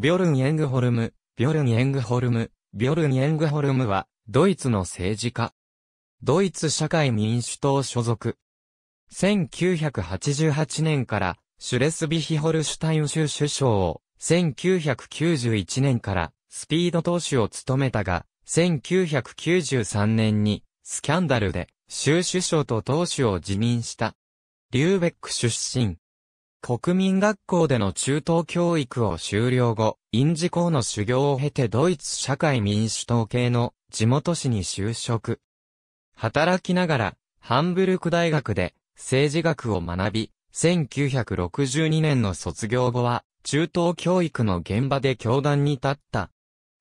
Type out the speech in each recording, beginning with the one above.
ビョルン・エングホルム、ビョルン・エングホルム、ビョルン・エングホルムは、ドイツの政治家。ドイツ社会民主党所属。1988年から、シュレスビヒホルシュタイン州首相を、1991年から、スピード党首を務めたが、1993年に、スキャンダルで、州首相と党首を辞任した。リューベック出身。国民学校での中等教育を終了後、院事校の修行を経てドイツ社会民主党系の地元市に就職。働きながら、ハンブルク大学で政治学を学び、1962年の卒業後は、中等教育の現場で教壇に立った。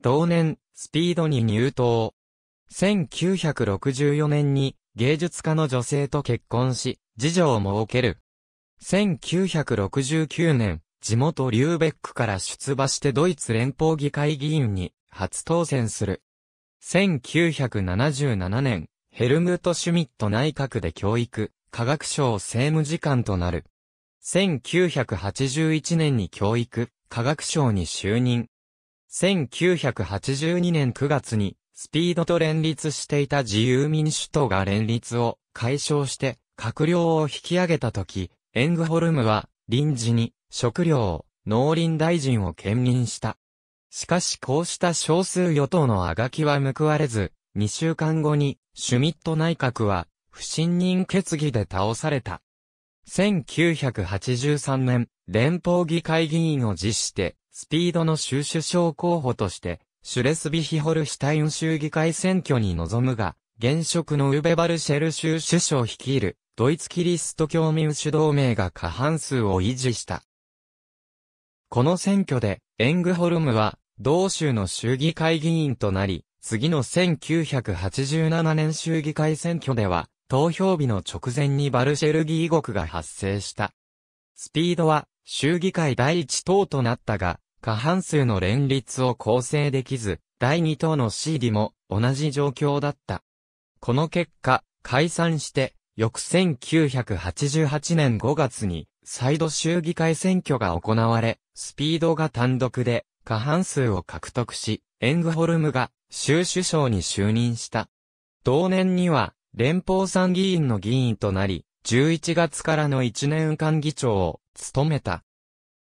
同年、スピードに入党。1964年に芸術家の女性と結婚し、次女を設ける。1969年、地元リューベックから出馬してドイツ連邦議会議員に初当選する。1977年、ヘルムート・シュミット内閣で教育、科学省政務次官となる。1981年に教育、科学省に就任。1982年9月に、スピードと連立していた自由民主党が連立を解消して、閣僚を引き上げた時、エングホルムは、臨時に、食料、農林大臣を兼任した。しかしこうした少数与党のあがきは報われず、2週間後に、シュミット内閣は、不信任決議で倒された。1983年、連邦議会議員を辞して、スピードの州首相候補として、シュレスビヒホルシュタイン州議会選挙に臨むが、現職のウベバルシェル州首相率いるドイツキリスト教民主同盟が過半数を維持した。この選挙で、エングホルムは、同州の州議会議員となり、次の1987年州議会選挙では、投票日の直前にバルシェルギー国が発生した。スピードは、州議会第1党となったが、過半数の連立を構成できず、第2党のシーディも同じ状況だった。この結果、解散して、翌1988年5月に、再度州議会選挙が行われ、スピードが単独で過半数を獲得し、エングホルムが州首相に就任した。同年には、連邦参議院の議員となり、11月からの1年間議長を務めた。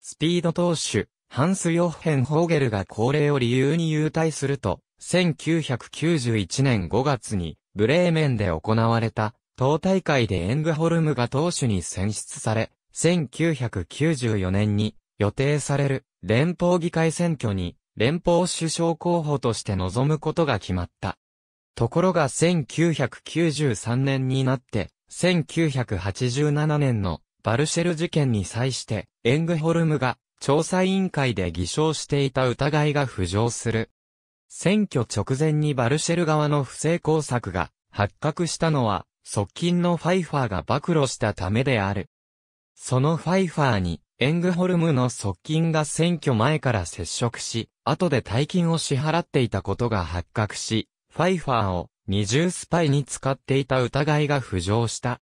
スピード党首、ハンス・ヨッヘン・ホーゲルが高齢を理由に優退すると、1991年5月に、ブレーメンで行われた党大会でエングホルムが党首に選出され、1994年に予定される連邦議会選挙に連邦首相候補として臨むことが決まった。ところが1993年になって、1987年のバルシェル事件に際して、エングホルムが調査委員会で偽証していた疑いが浮上する。選挙直前にバルシェル側の不正工作が発覚したのは、側近のファイファーが暴露したためである。そのファイファーに、エングホルムの側近が選挙前から接触し、後で大金を支払っていたことが発覚し、ファイファーを二重スパイに使っていた疑いが浮上した。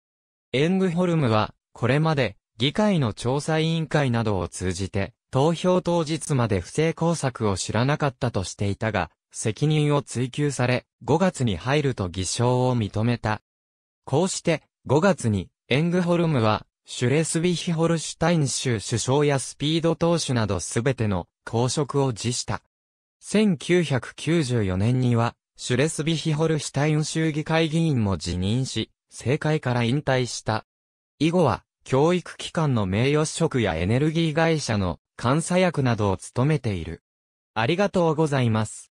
エングホルムは、これまで、議会の調査委員会などを通じて、投票当日まで不正工作を知らなかったとしていたが、責任を追及され、5月に入ると偽証を認めた。こうして、5月に、エングホルムは、シュレスビヒホルシュタイン州首相やスピード党首などすべての公職を辞した。1994年には、シュレスビヒホルシュタイン州議会議員も辞任し、政界から引退した。以後は、教育機関の名誉職やエネルギー会社の監査役などを務めている。ありがとうございます。